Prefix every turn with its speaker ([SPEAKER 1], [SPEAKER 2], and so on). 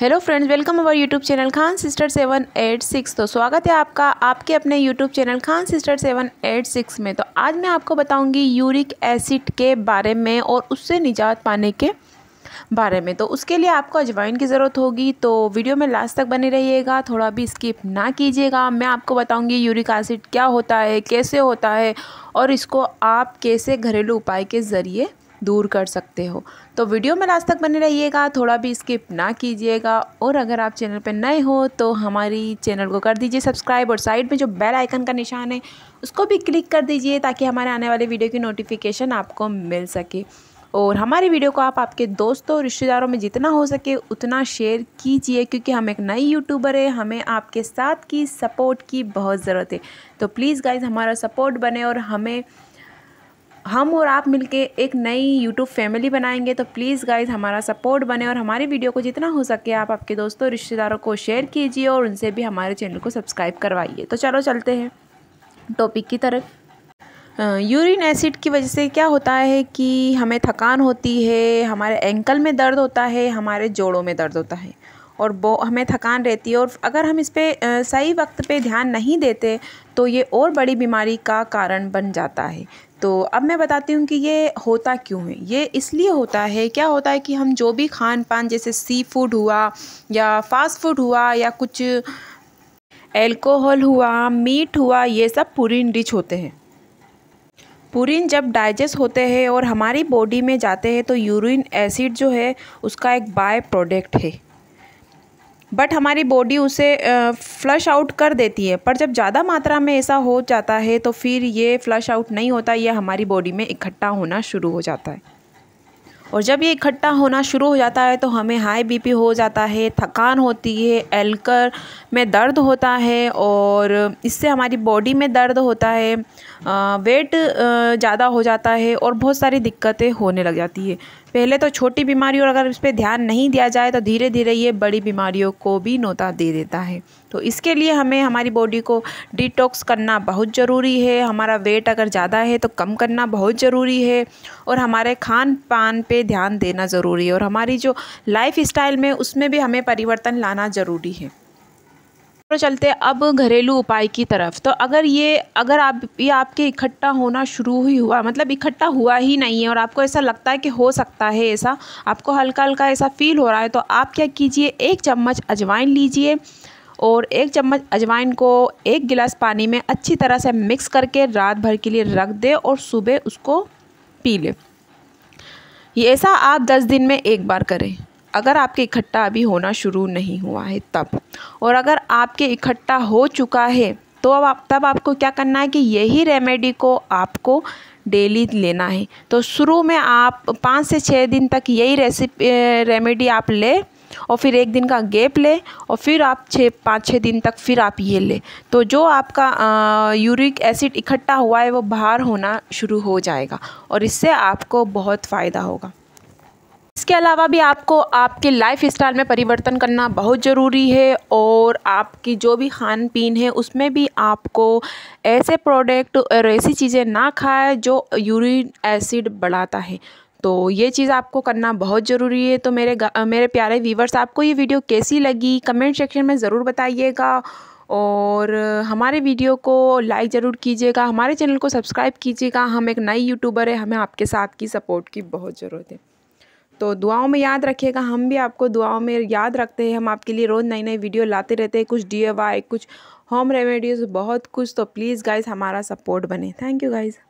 [SPEAKER 1] hello friends welcome our YouTube channel Khan sister seven eight six तो स्वागत है आपका आपके अपने YouTube channel Khan sister seven eight six में तो आज मैं आपको बताऊंगी यूरिक एसिड के बारे में और उससे निजात पाने के बारे में तो उसके लिए आपको अजवाइन की ज़रूरत होगी तो वीडियो में लास्ट तक बने रहिएगा थोड़ा भी स्किप ना कीजिएगा मैं आपको बताऊँगी यूरिक एसिड क्या होता है कैसे होता है और इसको आप कैसे घरेलू उपाय के ज़रिए दूर कर सकते हो तो वीडियो में लास्ट तक बने रहिएगा थोड़ा भी स्किप ना कीजिएगा और अगर आप चैनल पर नए हो तो हमारी चैनल को कर दीजिए सब्सक्राइब और साइड में जो बेल आइकन का निशान है उसको भी क्लिक कर दीजिए ताकि हमारे आने वाले वीडियो की नोटिफिकेशन आपको मिल सके और हमारे वीडियो को आप आपके दोस्तों और रिश्तेदारों में जितना हो सके उतना शेयर कीजिए क्योंकि हम एक नई यूट्यूबर है हमें आपके साथ की सपोर्ट की बहुत ज़रूरत है तो प्लीज़ गाइज़ हमारा सपोर्ट बने और हमें हम और आप मिलके एक नई यूट्यूब फैमिली बनाएंगे तो प्लीज़ गाइज हमारा सपोर्ट बने और हमारी वीडियो को जितना हो सके आप आपके दोस्तों रिश्तेदारों को शेयर कीजिए और उनसे भी हमारे चैनल को सब्सक्राइब करवाइए तो चलो चलते हैं टॉपिक की तरफ यूरिन एसिड की वजह से क्या होता है कि हमें थकान होती है हमारे एंकल में दर्द होता है हमारे जोड़ों में दर्द होता है और बो हमें थकान रहती है और अगर हम इस पर सही वक्त पे ध्यान नहीं देते तो ये और बड़ी बीमारी का कारण बन जाता है तो अब मैं बताती हूँ कि ये होता क्यों है ये इसलिए होता है क्या होता है कि हम जो भी खान पान जैसे सी फूड हुआ या फास्ट फूड हुआ या कुछ एल्कोहल हुआ मीट हुआ ये सब पुरिन रिच होते हैं पुरिन जब डाइजेस्ट होते हैं और हमारी बॉडी में जाते हैं तो यूरिन एसिड जो है उसका एक बाय प्रोडक्ट है बट हमारी बॉडी उसे फ्लश आउट कर देती है पर जब ज़्यादा मात्रा में ऐसा हो जाता है तो फिर ये फ्लश आउट नहीं होता यह हमारी बॉडी में इकट्ठा होना शुरू हो जाता है और जब ये इकट्ठा होना शुरू हो जाता है तो हमें हाई बीपी हो जाता है थकान होती है एल्कर में दर्द होता है और इससे हमारी बॉडी में दर्द होता है वेट ज़्यादा हो जाता है और बहुत सारी दिक्कतें होने लग जाती है पहले तो छोटी बीमारी और अगर इस पर ध्यान नहीं दिया जाए तो धीरे धीरे ये बड़ी बीमारियों को भी नोता दे देता है तो इसके लिए हमें हमारी बॉडी को डिटॉक्स करना बहुत ज़रूरी है हमारा वेट अगर ज़्यादा है तो कम करना बहुत ज़रूरी है और हमारे खान पान पर ध्यान देना ज़रूरी है और हमारी जो लाइफ स्टाइल में उसमें भी हमें परिवर्तन लाना ज़रूरी है तो चलते अब घरेलू उपाय की तरफ तो अगर ये अगर आप ये आपके इकट्ठा होना शुरू ही हुआ मतलब इकट्ठा हुआ ही नहीं है और आपको ऐसा लगता है कि हो सकता है ऐसा आपको हल्का हल्का ऐसा फील हो रहा है तो आप क्या कीजिए एक चम्मच अजवाइन लीजिए और एक चम्मच अजवाइन को एक गिलास पानी में अच्छी तरह से मिक्स करके रात भर के लिए रख दे और सुबह उसको पी ले ऐसा आप दस दिन में एक बार करें अगर आपके इकट्ठा अभी होना शुरू नहीं हुआ है तब और अगर आपके इकट्ठा हो चुका है तो अब आप तब आपको क्या करना है कि यही रेमेडी को आपको डेली लेना है तो शुरू में आप पाँच से छः दिन तक यही रेसिपी रेमेडी आप ले और फिर एक दिन का गैप ले और फिर आप छः पाँच छः दिन तक फिर आप ये ले तो जो आपका यूरिक एसिड इकट्ठा हुआ है वो बाहर होना शुरू हो जाएगा और इससे आपको बहुत फ़ायदा होगा इसके अलावा भी आपको आपके लाइफ स्टाइल में परिवर्तन करना बहुत ज़रूरी है और आपकी जो भी खान पीन है उसमें भी आपको ऐसे प्रोडक्ट और ऐसी चीज़ें ना खाएं जो यूरिन एसिड बढ़ाता है तो ये चीज़ आपको करना बहुत ज़रूरी है तो मेरे मेरे प्यारे व्यूवर्स आपको ये वीडियो कैसी लगी कमेंट सेक्शन में ज़रूर बताइएगा और हमारे वीडियो को लाइक ज़रूर कीजिएगा हमारे चैनल को सब्सक्राइब कीजिएगा हम एक नई यूट्यूबर है हमें आपके साथ की सपोर्ट की बहुत ज़रूरत है तो दुआओं में याद रखिएगा हम भी आपको दुआओं में याद रखते हैं हम आपके लिए रोज़ नई नई वीडियो लाते रहते हैं कुछ डी कुछ होम रेमेडीज़ बहुत कुछ तो प्लीज़ गाइज़ हमारा सपोर्ट बने थैंक यू गाइज़